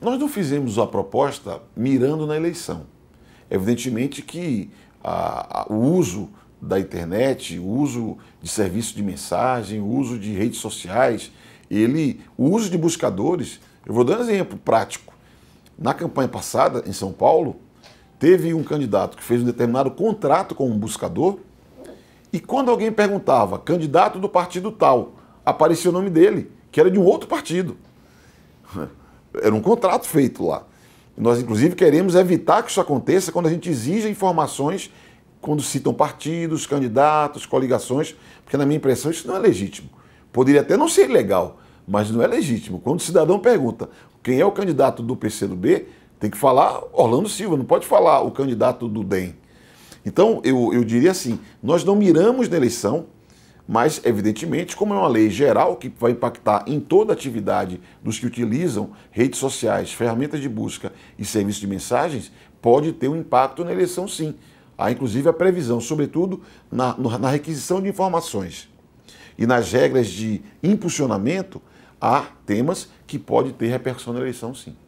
Nós não fizemos a proposta mirando na eleição. Evidentemente que a, a, o uso da internet, o uso de serviço de mensagem, o uso de redes sociais, ele, o uso de buscadores, eu vou dar um exemplo prático. Na campanha passada, em São Paulo, teve um candidato que fez um determinado contrato com um buscador e quando alguém perguntava, candidato do partido tal, aparecia o nome dele, que era de um outro partido. Era um contrato feito lá. Nós, inclusive, queremos evitar que isso aconteça quando a gente exige informações quando citam partidos, candidatos, coligações, porque, na minha impressão, isso não é legítimo. Poderia até não ser legal, mas não é legítimo. Quando o cidadão pergunta quem é o candidato do PCdoB, tem que falar Orlando Silva, não pode falar o candidato do DEM. Então, eu, eu diria assim: nós não miramos na eleição mas, evidentemente, como é uma lei geral que vai impactar em toda a atividade dos que utilizam redes sociais, ferramentas de busca e serviços de mensagens, pode ter um impacto na eleição, sim. Há, inclusive, a previsão, sobretudo na, na requisição de informações. E nas regras de impulsionamento, há temas que pode ter repercussão na eleição, sim.